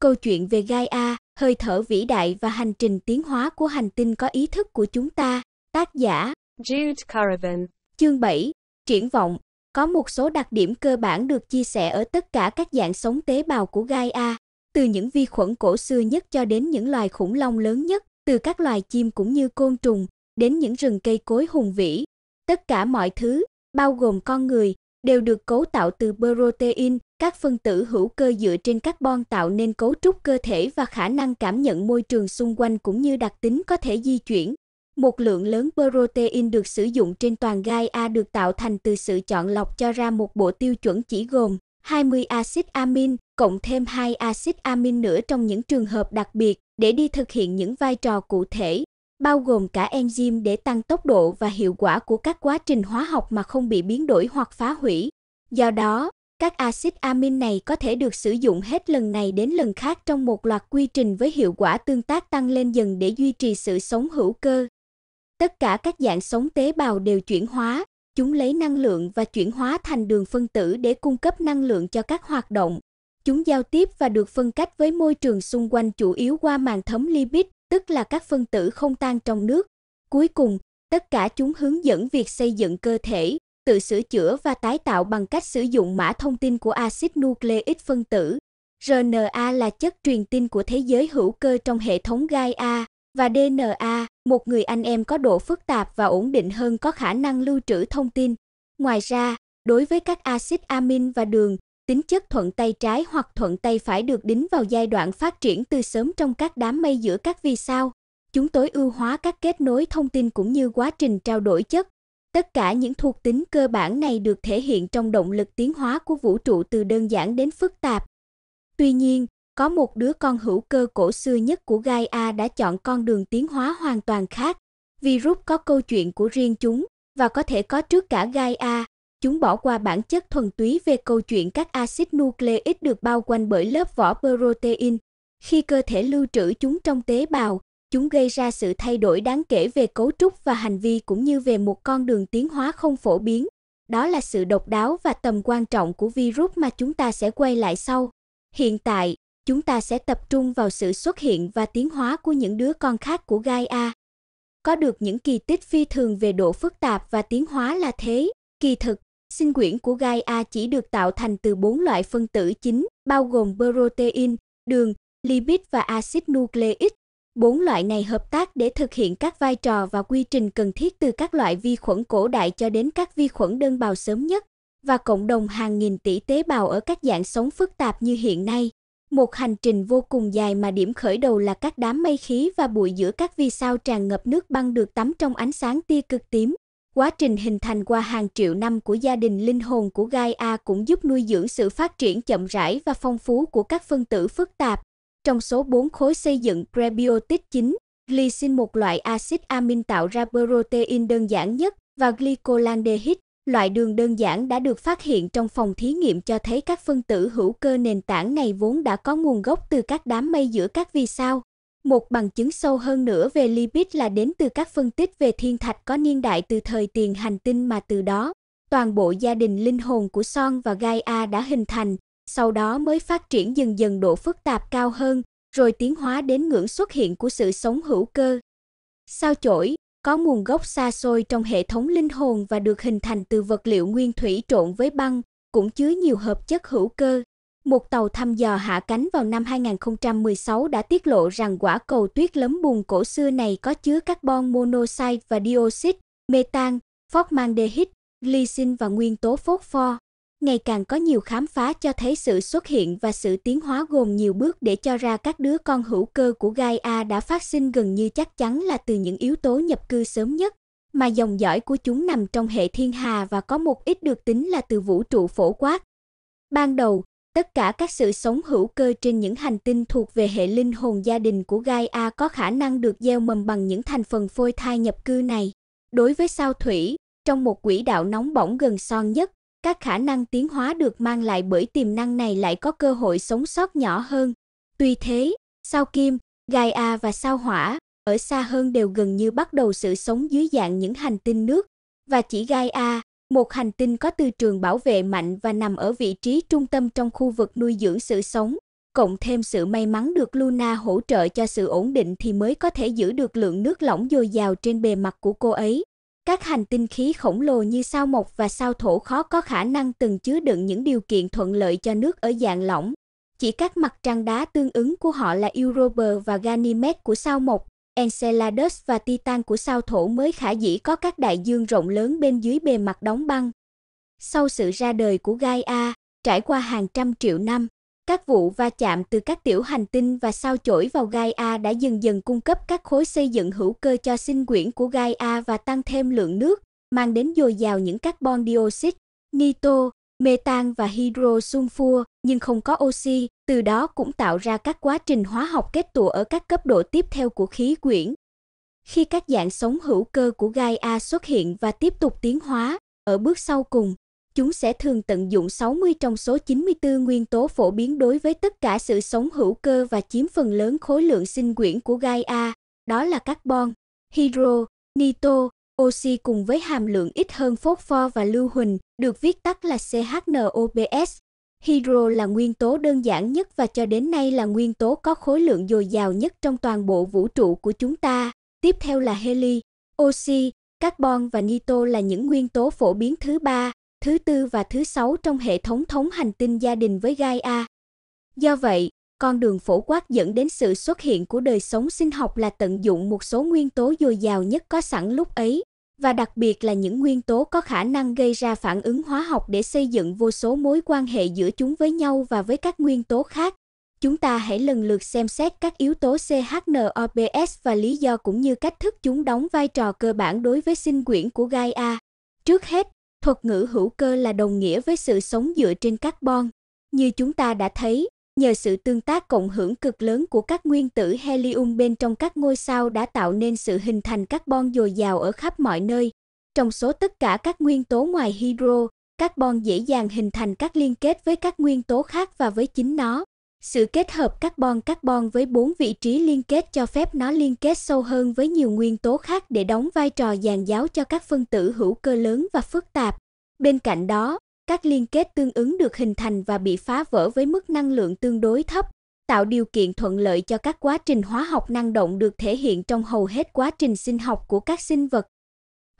Câu chuyện về Gaia, hơi thở vĩ đại và hành trình tiến hóa của hành tinh có ý thức của chúng ta. Tác giả Jude Caravan. Chương 7. Triển vọng. Có một số đặc điểm cơ bản được chia sẻ ở tất cả các dạng sống tế bào của Gaia, từ những vi khuẩn cổ xưa nhất cho đến những loài khủng long lớn nhất, từ các loài chim cũng như côn trùng, đến những rừng cây cối hùng vĩ. Tất cả mọi thứ, bao gồm con người, đều được cấu tạo từ protein, các phân tử hữu cơ dựa trên carbon tạo nên cấu trúc cơ thể và khả năng cảm nhận môi trường xung quanh cũng như đặc tính có thể di chuyển. Một lượng lớn protein được sử dụng trên toàn gai A được tạo thành từ sự chọn lọc cho ra một bộ tiêu chuẩn chỉ gồm 20 axit amin cộng thêm 2 axit amin nữa trong những trường hợp đặc biệt để đi thực hiện những vai trò cụ thể bao gồm cả enzyme để tăng tốc độ và hiệu quả của các quá trình hóa học mà không bị biến đổi hoặc phá hủy. Do đó, các axit amin này có thể được sử dụng hết lần này đến lần khác trong một loạt quy trình với hiệu quả tương tác tăng lên dần để duy trì sự sống hữu cơ. Tất cả các dạng sống tế bào đều chuyển hóa, chúng lấy năng lượng và chuyển hóa thành đường phân tử để cung cấp năng lượng cho các hoạt động. Chúng giao tiếp và được phân cách với môi trường xung quanh chủ yếu qua màng thấm lipid, tức là các phân tử không tan trong nước. Cuối cùng, tất cả chúng hướng dẫn việc xây dựng cơ thể, tự sửa chữa và tái tạo bằng cách sử dụng mã thông tin của axit nucleic phân tử. RNA là chất truyền tin của thế giới hữu cơ trong hệ thống gai A và DNA, một người anh em có độ phức tạp và ổn định hơn có khả năng lưu trữ thông tin. Ngoài ra, đối với các axit amin và đường, tính chất thuận tay trái hoặc thuận tay phải được đính vào giai đoạn phát triển từ sớm trong các đám mây giữa các vì sao. Chúng tối ưu hóa các kết nối thông tin cũng như quá trình trao đổi chất. Tất cả những thuộc tính cơ bản này được thể hiện trong động lực tiến hóa của vũ trụ từ đơn giản đến phức tạp. Tuy nhiên, có một đứa con hữu cơ cổ xưa nhất của Gaia đã chọn con đường tiến hóa hoàn toàn khác. Virus có câu chuyện của riêng chúng và có thể có trước cả Gaia. Chúng bỏ qua bản chất thuần túy về câu chuyện các axit nucleic được bao quanh bởi lớp vỏ protein. Khi cơ thể lưu trữ chúng trong tế bào, chúng gây ra sự thay đổi đáng kể về cấu trúc và hành vi cũng như về một con đường tiến hóa không phổ biến. Đó là sự độc đáo và tầm quan trọng của virus mà chúng ta sẽ quay lại sau. Hiện tại, chúng ta sẽ tập trung vào sự xuất hiện và tiến hóa của những đứa con khác của Gaia. Có được những kỳ tích phi thường về độ phức tạp và tiến hóa là thế, kỳ thực Sinh quyển của Gaia chỉ được tạo thành từ bốn loại phân tử chính, bao gồm protein, đường, lipid và axit nucleic. Bốn loại này hợp tác để thực hiện các vai trò và quy trình cần thiết từ các loại vi khuẩn cổ đại cho đến các vi khuẩn đơn bào sớm nhất và cộng đồng hàng nghìn tỷ tế bào ở các dạng sống phức tạp như hiện nay. Một hành trình vô cùng dài mà điểm khởi đầu là các đám mây khí và bụi giữa các vì sao tràn ngập nước băng được tắm trong ánh sáng tia cực tím. Quá trình hình thành qua hàng triệu năm của gia đình linh hồn của Gaia cũng giúp nuôi dưỡng sự phát triển chậm rãi và phong phú của các phân tử phức tạp. Trong số 4 khối xây dựng prebiotic chính, glycine một loại axit amin tạo ra protein đơn giản nhất và glycoaldehyde, loại đường đơn giản đã được phát hiện trong phòng thí nghiệm cho thấy các phân tử hữu cơ nền tảng này vốn đã có nguồn gốc từ các đám mây giữa các vì sao. Một bằng chứng sâu hơn nữa về lipid là đến từ các phân tích về thiên thạch có niên đại từ thời tiền hành tinh mà từ đó, toàn bộ gia đình linh hồn của Son và Gaia đã hình thành, sau đó mới phát triển dần dần độ phức tạp cao hơn, rồi tiến hóa đến ngưỡng xuất hiện của sự sống hữu cơ. Sao chổi có nguồn gốc xa xôi trong hệ thống linh hồn và được hình thành từ vật liệu nguyên thủy trộn với băng, cũng chứa nhiều hợp chất hữu cơ. Một tàu thăm dò hạ cánh vào năm 2016 đã tiết lộ rằng quả cầu tuyết lấm bùn cổ xưa này có chứa carbon monoxide và dioxide, metan, formaldehyde, glycine và nguyên tố phốt pho. Ngày càng có nhiều khám phá cho thấy sự xuất hiện và sự tiến hóa gồm nhiều bước để cho ra các đứa con hữu cơ của Gaia đã phát sinh gần như chắc chắn là từ những yếu tố nhập cư sớm nhất mà dòng dõi của chúng nằm trong hệ thiên hà và có một ít được tính là từ vũ trụ phổ quát. Ban đầu, Tất cả các sự sống hữu cơ trên những hành tinh thuộc về hệ linh hồn gia đình của Gaia có khả năng được gieo mầm bằng những thành phần phôi thai nhập cư này. Đối với sao thủy, trong một quỹ đạo nóng bỏng gần son nhất, các khả năng tiến hóa được mang lại bởi tiềm năng này lại có cơ hội sống sót nhỏ hơn. Tuy thế, sao kim, Gaia và sao hỏa ở xa hơn đều gần như bắt đầu sự sống dưới dạng những hành tinh nước và chỉ Gaia, một hành tinh có tư trường bảo vệ mạnh và nằm ở vị trí trung tâm trong khu vực nuôi dưỡng sự sống, cộng thêm sự may mắn được Luna hỗ trợ cho sự ổn định thì mới có thể giữ được lượng nước lỏng dồi dào trên bề mặt của cô ấy. Các hành tinh khí khổng lồ như sao mộc và sao thổ khó có khả năng từng chứa đựng những điều kiện thuận lợi cho nước ở dạng lỏng. Chỉ các mặt trăng đá tương ứng của họ là Europa và Ganymede của sao mộc, Enceladus và Titan của sao Thổ mới khả dĩ có các đại dương rộng lớn bên dưới bề mặt đóng băng. Sau sự ra đời của Gaia, trải qua hàng trăm triệu năm, các vụ va chạm từ các tiểu hành tinh và sao chổi vào Gaia đã dần dần cung cấp các khối xây dựng hữu cơ cho sinh quyển của Gaia và tăng thêm lượng nước, mang đến dồi dào những carbon dioxide, nitro, metan và hydro sunfua nhưng không có oxy, từ đó cũng tạo ra các quá trình hóa học kết tụ ở các cấp độ tiếp theo của khí quyển. Khi các dạng sống hữu cơ của Gaia xuất hiện và tiếp tục tiến hóa, ở bước sau cùng, chúng sẽ thường tận dụng 60 trong số 94 nguyên tố phổ biến đối với tất cả sự sống hữu cơ và chiếm phần lớn khối lượng sinh quyển của Gaia, đó là carbon, hydro, nitro, Oxy cùng với hàm lượng ít hơn phốt pho và lưu huỳnh, được viết tắt là CHNOBs. Hydro là nguyên tố đơn giản nhất và cho đến nay là nguyên tố có khối lượng dồi dào nhất trong toàn bộ vũ trụ của chúng ta. Tiếp theo là heli, oxy, carbon và nitơ là những nguyên tố phổ biến thứ ba, thứ tư và thứ sáu trong hệ thống thống hành tinh gia đình với Gaia. Do vậy, con đường phổ quát dẫn đến sự xuất hiện của đời sống sinh học là tận dụng một số nguyên tố dồi dào nhất có sẵn lúc ấy và đặc biệt là những nguyên tố có khả năng gây ra phản ứng hóa học để xây dựng vô số mối quan hệ giữa chúng với nhau và với các nguyên tố khác. Chúng ta hãy lần lượt xem xét các yếu tố CHNOBS và lý do cũng như cách thức chúng đóng vai trò cơ bản đối với sinh quyển của Gaia. Trước hết, thuật ngữ hữu cơ là đồng nghĩa với sự sống dựa trên carbon. Như chúng ta đã thấy, nhờ sự tương tác cộng hưởng cực lớn của các nguyên tử helium bên trong các ngôi sao đã tạo nên sự hình thành carbon dồi dào ở khắp mọi nơi. Trong số tất cả các nguyên tố ngoài hydro, carbon dễ dàng hình thành các liên kết với các nguyên tố khác và với chính nó. Sự kết hợp carbon-carbon với bốn vị trí liên kết cho phép nó liên kết sâu hơn với nhiều nguyên tố khác để đóng vai trò dàn giáo cho các phân tử hữu cơ lớn và phức tạp. Bên cạnh đó, các liên kết tương ứng được hình thành và bị phá vỡ với mức năng lượng tương đối thấp, tạo điều kiện thuận lợi cho các quá trình hóa học năng động được thể hiện trong hầu hết quá trình sinh học của các sinh vật.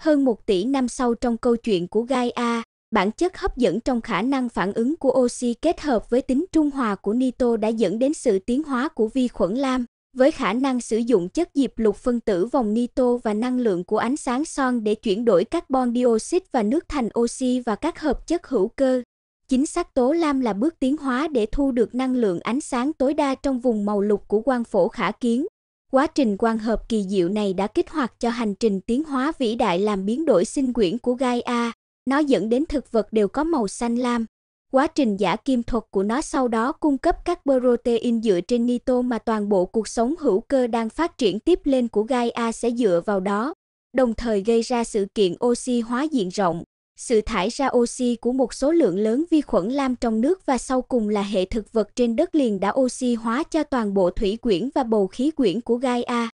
Hơn một tỷ năm sau trong câu chuyện của Gaia, bản chất hấp dẫn trong khả năng phản ứng của oxy kết hợp với tính trung hòa của nitơ đã dẫn đến sự tiến hóa của vi khuẩn lam với khả năng sử dụng chất diệp lục phân tử vòng nitô và năng lượng của ánh sáng son để chuyển đổi carbon dioxide và nước thành oxy và các hợp chất hữu cơ. Chính sắc tố lam là bước tiến hóa để thu được năng lượng ánh sáng tối đa trong vùng màu lục của quang phổ khả kiến. Quá trình quang hợp kỳ diệu này đã kích hoạt cho hành trình tiến hóa vĩ đại làm biến đổi sinh quyển của Gaia. Nó dẫn đến thực vật đều có màu xanh lam. Quá trình giả kim thuật của nó sau đó cung cấp các protein dựa trên nito mà toàn bộ cuộc sống hữu cơ đang phát triển tiếp lên của Gaia sẽ dựa vào đó, đồng thời gây ra sự kiện oxy hóa diện rộng, sự thải ra oxy của một số lượng lớn vi khuẩn lam trong nước và sau cùng là hệ thực vật trên đất liền đã oxy hóa cho toàn bộ thủy quyển và bầu khí quyển của Gaia.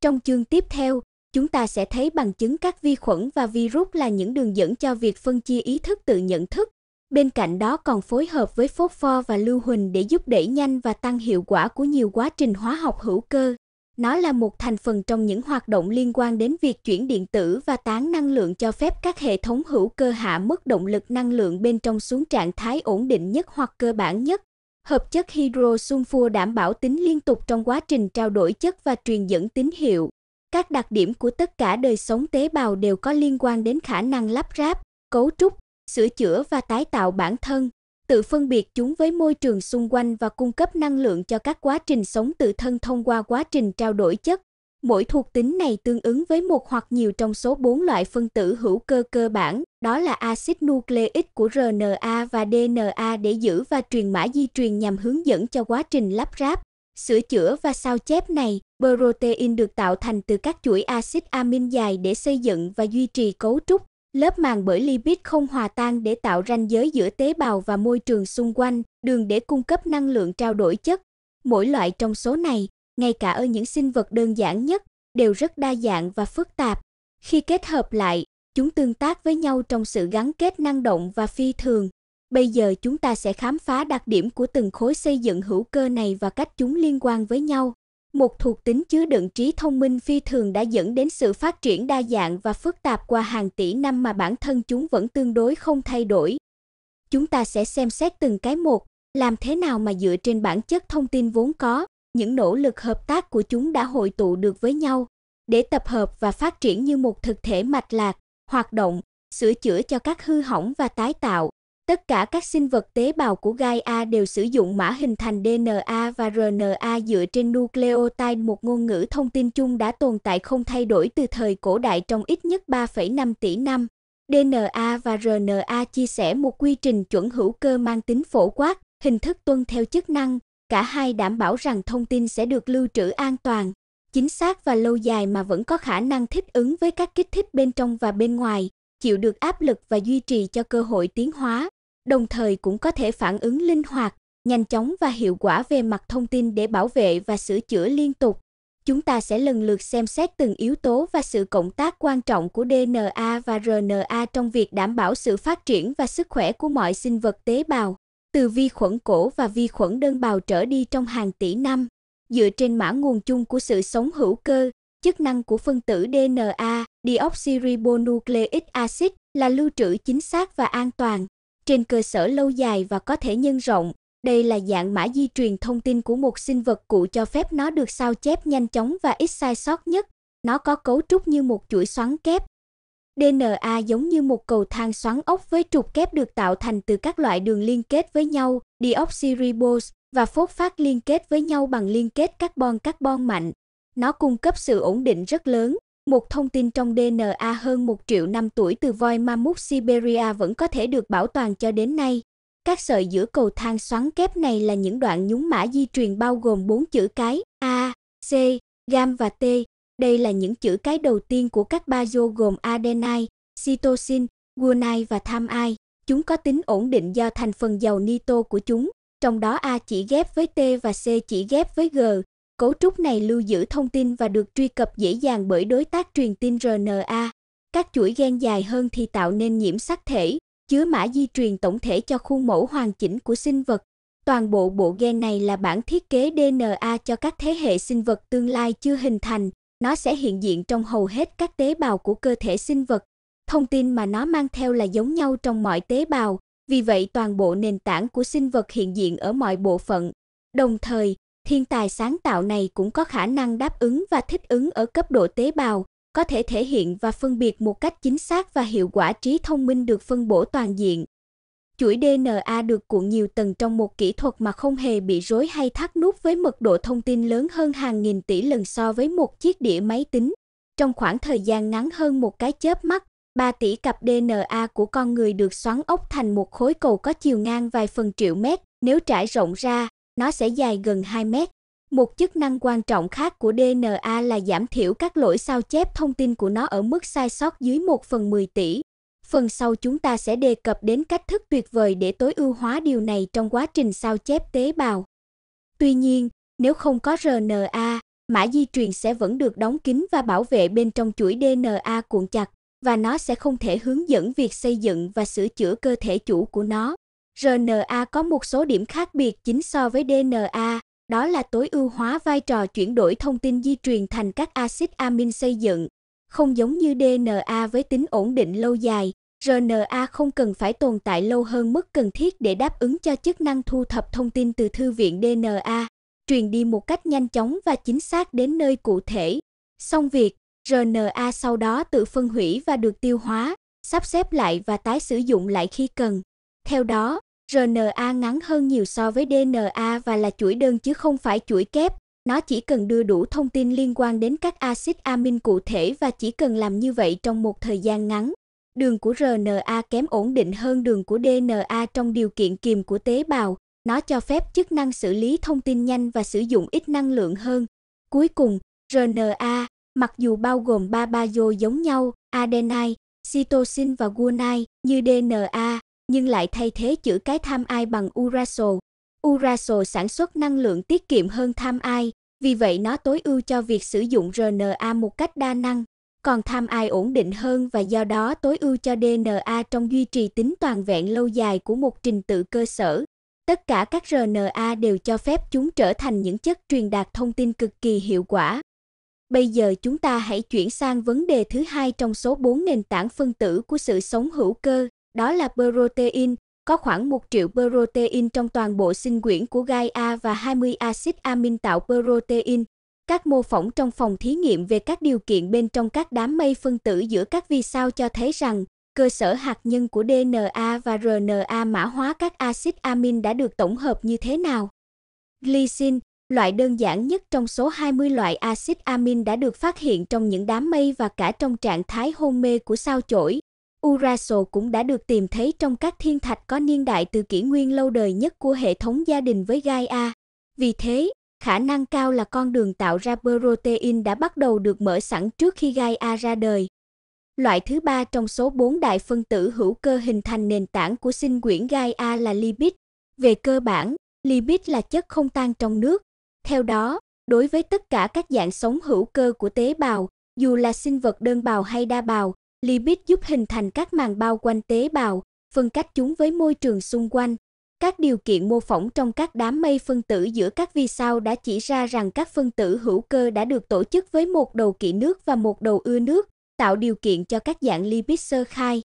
Trong chương tiếp theo, chúng ta sẽ thấy bằng chứng các vi khuẩn và virus là những đường dẫn cho việc phân chia ý thức tự nhận thức Bên cạnh đó còn phối hợp với phốt pho và lưu huỳnh để giúp đẩy nhanh và tăng hiệu quả của nhiều quá trình hóa học hữu cơ. Nó là một thành phần trong những hoạt động liên quan đến việc chuyển điện tử và tán năng lượng cho phép các hệ thống hữu cơ hạ mức động lực năng lượng bên trong xuống trạng thái ổn định nhất hoặc cơ bản nhất. Hợp chất hydrosulfur đảm bảo tính liên tục trong quá trình trao đổi chất và truyền dẫn tín hiệu. Các đặc điểm của tất cả đời sống tế bào đều có liên quan đến khả năng lắp ráp, cấu trúc, sửa chữa và tái tạo bản thân, tự phân biệt chúng với môi trường xung quanh và cung cấp năng lượng cho các quá trình sống tự thân thông qua quá trình trao đổi chất. Mỗi thuộc tính này tương ứng với một hoặc nhiều trong số bốn loại phân tử hữu cơ cơ bản, đó là axit nucleic của RNA và DNA để giữ và truyền mã di truyền nhằm hướng dẫn cho quá trình lắp ráp, sửa chữa và sao chép này. Protein được tạo thành từ các chuỗi axit amin dài để xây dựng và duy trì cấu trúc Lớp màng bởi lipid không hòa tan để tạo ranh giới giữa tế bào và môi trường xung quanh, đường để cung cấp năng lượng trao đổi chất. Mỗi loại trong số này, ngay cả ở những sinh vật đơn giản nhất, đều rất đa dạng và phức tạp. Khi kết hợp lại, chúng tương tác với nhau trong sự gắn kết năng động và phi thường. Bây giờ chúng ta sẽ khám phá đặc điểm của từng khối xây dựng hữu cơ này và cách chúng liên quan với nhau một thuộc tính chứa đựng trí thông minh phi thường đã dẫn đến sự phát triển đa dạng và phức tạp qua hàng tỷ năm mà bản thân chúng vẫn tương đối không thay đổi. Chúng ta sẽ xem xét từng cái một, làm thế nào mà dựa trên bản chất thông tin vốn có, những nỗ lực hợp tác của chúng đã hội tụ được với nhau để tập hợp và phát triển như một thực thể mạch lạc, hoạt động, sửa chữa cho các hư hỏng và tái tạo, Tất cả các sinh vật tế bào của Gaia đều sử dụng mã hình thành DNA và RNA dựa trên nucleotide, một ngôn ngữ thông tin chung đã tồn tại không thay đổi từ thời cổ đại trong ít nhất 3,5 tỷ năm. DNA và RNA chia sẻ một quy trình chuẩn hữu cơ mang tính phổ quát, hình thức tuân theo chức năng, cả hai đảm bảo rằng thông tin sẽ được lưu trữ an toàn, chính xác và lâu dài mà vẫn có khả năng thích ứng với các kích thích bên trong và bên ngoài, chịu được áp lực và duy trì cho cơ hội tiến hóa đồng thời cũng có thể phản ứng linh hoạt, nhanh chóng và hiệu quả về mặt thông tin để bảo vệ và sửa chữa liên tục. Chúng ta sẽ lần lượt xem xét từng yếu tố và sự cộng tác quan trọng của DNA và RNA trong việc đảm bảo sự phát triển và sức khỏe của mọi sinh vật tế bào, từ vi khuẩn cổ và vi khuẩn đơn bào trở đi trong hàng tỷ năm, dựa trên mã nguồn chung của sự sống hữu cơ, chức năng của phân tử DNA, deoxyribonucleic acid là lưu trữ chính xác và an toàn trên cơ sở lâu dài và có thể nhân rộng. Đây là dạng mã di truyền thông tin của một sinh vật cụ cho phép nó được sao chép nhanh chóng và ít sai sót nhất. Nó có cấu trúc như một chuỗi xoắn kép. DNA giống như một cầu thang xoắn ốc với trục kép được tạo thành từ các loại đường liên kết với nhau, deoxyribose và phốt phát liên kết với nhau bằng liên kết carbon carbon mạnh. Nó cung cấp sự ổn định rất lớn, một thông tin trong DNA hơn 1 triệu năm tuổi từ voi mammut Siberia vẫn có thể được bảo toàn cho đến nay. Các sợi giữa cầu thang xoắn kép này là những đoạn nhúng mã di truyền bao gồm 4 chữ cái A, C, gam và T. Đây là những chữ cái đầu tiên của các bazo gồm adenine, cytosine, guanine và thamine. Chúng có tính ổn định do thành phần giàu nitô của chúng, trong đó A chỉ ghép với T và C chỉ ghép với G, Cấu trúc này lưu giữ thông tin và được truy cập dễ dàng bởi đối tác truyền tin RNA. Các chuỗi gen dài hơn thì tạo nên nhiễm sắc thể, chứa mã di truyền tổng thể cho khuôn mẫu hoàn chỉnh của sinh vật. Toàn bộ bộ gen này là bản thiết kế DNA cho các thế hệ sinh vật tương lai chưa hình thành. Nó sẽ hiện diện trong hầu hết các tế bào của cơ thể sinh vật. Thông tin mà nó mang theo là giống nhau trong mọi tế bào, vì vậy toàn bộ nền tảng của sinh vật hiện diện ở mọi bộ phận. Đồng thời, thiên tài sáng tạo này cũng có khả năng đáp ứng và thích ứng ở cấp độ tế bào, có thể thể hiện và phân biệt một cách chính xác và hiệu quả trí thông minh được phân bổ toàn diện. Chuỗi DNA được cuộn nhiều tầng trong một kỹ thuật mà không hề bị rối hay thắt nút với mật độ thông tin lớn hơn hàng nghìn tỷ lần so với một chiếc đĩa máy tính. Trong khoảng thời gian ngắn hơn một cái chớp mắt, 3 tỷ cặp DNA của con người được xoắn ốc thành một khối cầu có chiều ngang vài phần triệu mét nếu trải rộng ra, nó sẽ dài gần 2 mét. Một chức năng quan trọng khác của DNA là giảm thiểu các lỗi sao chép thông tin của nó ở mức sai sót dưới 1 phần 10 tỷ. Phần sau chúng ta sẽ đề cập đến cách thức tuyệt vời để tối ưu hóa điều này trong quá trình sao chép tế bào. Tuy nhiên, nếu không có RNA, mã di truyền sẽ vẫn được đóng kín và bảo vệ bên trong chuỗi DNA cuộn chặt và nó sẽ không thể hướng dẫn việc xây dựng và sửa chữa cơ thể chủ của nó. RNA có một số điểm khác biệt chính so với DNA, đó là tối ưu hóa vai trò chuyển đổi thông tin di truyền thành các axit amin xây dựng. Không giống như DNA với tính ổn định lâu dài, RNA không cần phải tồn tại lâu hơn mức cần thiết để đáp ứng cho chức năng thu thập thông tin từ thư viện DNA, truyền đi một cách nhanh chóng và chính xác đến nơi cụ thể. Xong việc, RNA sau đó tự phân hủy và được tiêu hóa, sắp xếp lại và tái sử dụng lại khi cần. Theo đó, RNA ngắn hơn nhiều so với DNA và là chuỗi đơn chứ không phải chuỗi kép. Nó chỉ cần đưa đủ thông tin liên quan đến các axit amin cụ thể và chỉ cần làm như vậy trong một thời gian ngắn. Đường của RNA kém ổn định hơn đường của DNA trong điều kiện kiềm của tế bào. Nó cho phép chức năng xử lý thông tin nhanh và sử dụng ít năng lượng hơn. Cuối cùng, RNA, mặc dù bao gồm ba bazo giống nhau, adenine, cytosine và guanine, như DNA nhưng lại thay thế chữ cái tham ai bằng Urasol. Urasol sản xuất năng lượng tiết kiệm hơn tham ai, vì vậy nó tối ưu cho việc sử dụng RNA một cách đa năng, còn tham ai ổn định hơn và do đó tối ưu cho DNA trong duy trì tính toàn vẹn lâu dài của một trình tự cơ sở. Tất cả các RNA đều cho phép chúng trở thành những chất truyền đạt thông tin cực kỳ hiệu quả. Bây giờ chúng ta hãy chuyển sang vấn đề thứ hai trong số 4 nền tảng phân tử của sự sống hữu cơ, đó là protein, có khoảng 1 triệu protein trong toàn bộ sinh quyển của gai A và 20 axit amin tạo protein. Các mô phỏng trong phòng thí nghiệm về các điều kiện bên trong các đám mây phân tử giữa các vì sao cho thấy rằng cơ sở hạt nhân của DNA và RNA mã hóa các axit amin đã được tổng hợp như thế nào. Glycine, loại đơn giản nhất trong số 20 loại axit amin đã được phát hiện trong những đám mây và cả trong trạng thái hôn mê của sao chổi, Uraso cũng đã được tìm thấy trong các thiên thạch có niên đại từ kỷ nguyên lâu đời nhất của hệ thống gia đình với Gaia. Vì thế, khả năng cao là con đường tạo ra protein đã bắt đầu được mở sẵn trước khi Gaia ra đời. Loại thứ ba trong số bốn đại phân tử hữu cơ hình thành nền tảng của sinh quyển Gaia là lipid. Về cơ bản, lipid là chất không tan trong nước. Theo đó, đối với tất cả các dạng sống hữu cơ của tế bào, dù là sinh vật đơn bào hay đa bào, Lipid giúp hình thành các màng bao quanh tế bào, phân cách chúng với môi trường xung quanh. Các điều kiện mô phỏng trong các đám mây phân tử giữa các vì sao đã chỉ ra rằng các phân tử hữu cơ đã được tổ chức với một đầu kỵ nước và một đầu ưa nước, tạo điều kiện cho các dạng lipid sơ khai.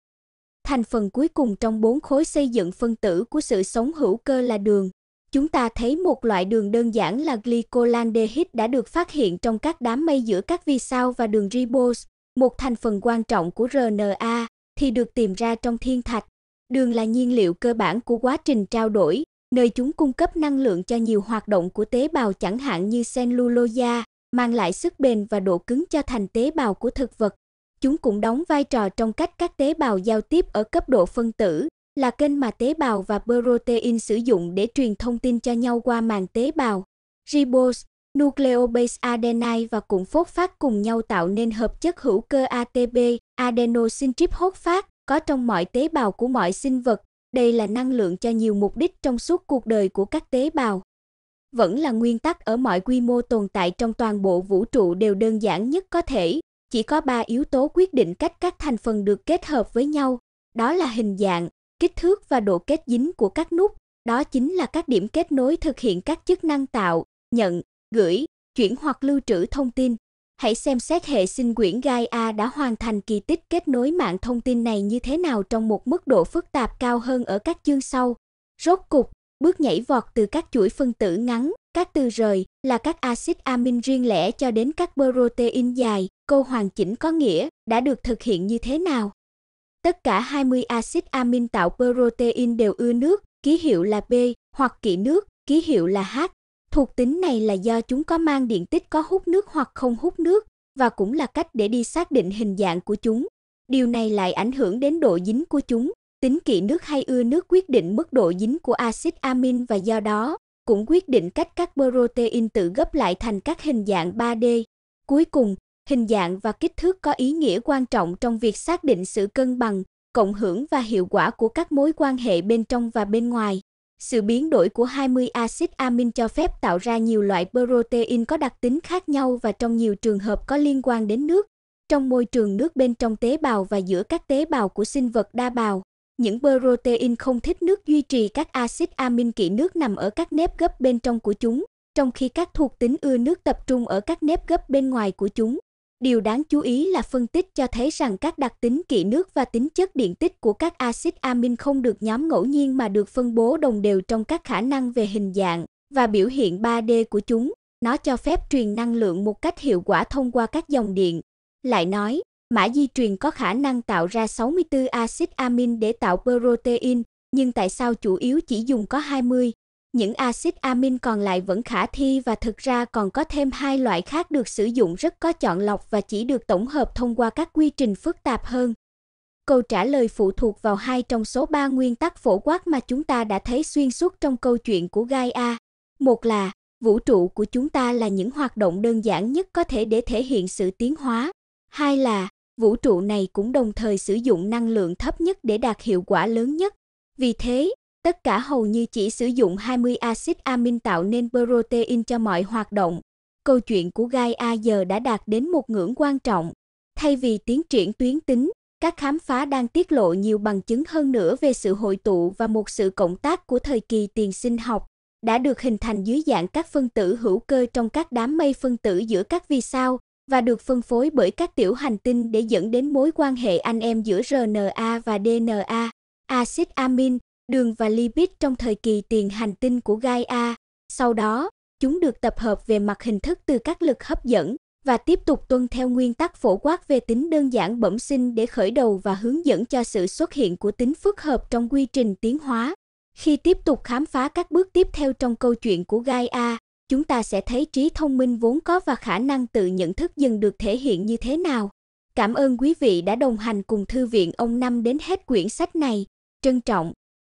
Thành phần cuối cùng trong bốn khối xây dựng phân tử của sự sống hữu cơ là đường. Chúng ta thấy một loại đường đơn giản là glycolaldehyde đã được phát hiện trong các đám mây giữa các vì sao và đường ribose một thành phần quan trọng của RNA thì được tìm ra trong thiên thạch. Đường là nhiên liệu cơ bản của quá trình trao đổi, nơi chúng cung cấp năng lượng cho nhiều hoạt động của tế bào chẳng hạn như cellulosa, mang lại sức bền và độ cứng cho thành tế bào của thực vật. Chúng cũng đóng vai trò trong cách các tế bào giao tiếp ở cấp độ phân tử, là kênh mà tế bào và protein sử dụng để truyền thông tin cho nhau qua màng tế bào. Ribose, Nucleobase adenine và cụm phốt phát cùng nhau tạo nên hợp chất hữu cơ ATP, adenosine triphosphate có trong mọi tế bào của mọi sinh vật. Đây là năng lượng cho nhiều mục đích trong suốt cuộc đời của các tế bào. Vẫn là nguyên tắc ở mọi quy mô tồn tại trong toàn bộ vũ trụ đều đơn giản nhất có thể, chỉ có ba yếu tố quyết định cách các thành phần được kết hợp với nhau, đó là hình dạng, kích thước và độ kết dính của các nút, đó chính là các điểm kết nối thực hiện các chức năng tạo, nhận, gửi, chuyển hoặc lưu trữ thông tin. Hãy xem xét hệ sinh quyển Gaia đã hoàn thành kỳ tích kết nối mạng thông tin này như thế nào trong một mức độ phức tạp cao hơn ở các chương sau. Rốt cục, bước nhảy vọt từ các chuỗi phân tử ngắn, các từ rời là các axit amin riêng lẻ cho đến các protein dài, câu hoàn chỉnh có nghĩa đã được thực hiện như thế nào. Tất cả 20 axit amin tạo protein đều ưa nước, ký hiệu là B, hoặc kỵ nước, ký hiệu là H, Thuộc tính này là do chúng có mang điện tích có hút nước hoặc không hút nước và cũng là cách để đi xác định hình dạng của chúng. Điều này lại ảnh hưởng đến độ dính của chúng. Tính kỵ nước hay ưa nước quyết định mức độ dính của axit amin và do đó cũng quyết định cách các protein tự gấp lại thành các hình dạng 3D. Cuối cùng, hình dạng và kích thước có ý nghĩa quan trọng trong việc xác định sự cân bằng, cộng hưởng và hiệu quả của các mối quan hệ bên trong và bên ngoài. Sự biến đổi của 20 axit amin cho phép tạo ra nhiều loại protein có đặc tính khác nhau và trong nhiều trường hợp có liên quan đến nước. Trong môi trường nước bên trong tế bào và giữa các tế bào của sinh vật đa bào, những protein không thích nước duy trì các axit amin kỵ nước nằm ở các nếp gấp bên trong của chúng, trong khi các thuộc tính ưa nước tập trung ở các nếp gấp bên ngoài của chúng. Điều đáng chú ý là phân tích cho thấy rằng các đặc tính kỵ nước và tính chất điện tích của các axit amin không được nhóm ngẫu nhiên mà được phân bố đồng đều trong các khả năng về hình dạng và biểu hiện 3D của chúng. Nó cho phép truyền năng lượng một cách hiệu quả thông qua các dòng điện. Lại nói, mã di truyền có khả năng tạo ra 64 axit amin để tạo protein, nhưng tại sao chủ yếu chỉ dùng có 20? Những axit amin còn lại vẫn khả thi và thực ra còn có thêm hai loại khác được sử dụng rất có chọn lọc và chỉ được tổng hợp thông qua các quy trình phức tạp hơn. Câu trả lời phụ thuộc vào hai trong số ba nguyên tắc phổ quát mà chúng ta đã thấy xuyên suốt trong câu chuyện của Gaia. Một là vũ trụ của chúng ta là những hoạt động đơn giản nhất có thể để thể hiện sự tiến hóa. Hai là vũ trụ này cũng đồng thời sử dụng năng lượng thấp nhất để đạt hiệu quả lớn nhất. Vì thế, Tất cả hầu như chỉ sử dụng 20 axit amin tạo nên protein cho mọi hoạt động. Câu chuyện của gai A giờ đã đạt đến một ngưỡng quan trọng. Thay vì tiến triển tuyến tính, các khám phá đang tiết lộ nhiều bằng chứng hơn nữa về sự hội tụ và một sự cộng tác của thời kỳ tiền sinh học đã được hình thành dưới dạng các phân tử hữu cơ trong các đám mây phân tử giữa các vì sao và được phân phối bởi các tiểu hành tinh để dẫn đến mối quan hệ anh em giữa RNA và DNA. Axit amin đường và lipid trong thời kỳ tiền hành tinh của Gaia. Sau đó, chúng được tập hợp về mặt hình thức từ các lực hấp dẫn và tiếp tục tuân theo nguyên tắc phổ quát về tính đơn giản bẩm sinh để khởi đầu và hướng dẫn cho sự xuất hiện của tính phức hợp trong quy trình tiến hóa. Khi tiếp tục khám phá các bước tiếp theo trong câu chuyện của Gaia, chúng ta sẽ thấy trí thông minh vốn có và khả năng tự nhận thức dần được thể hiện như thế nào. Cảm ơn quý vị đã đồng hành cùng thư viện ông năm đến hết quyển sách này. Trân trọng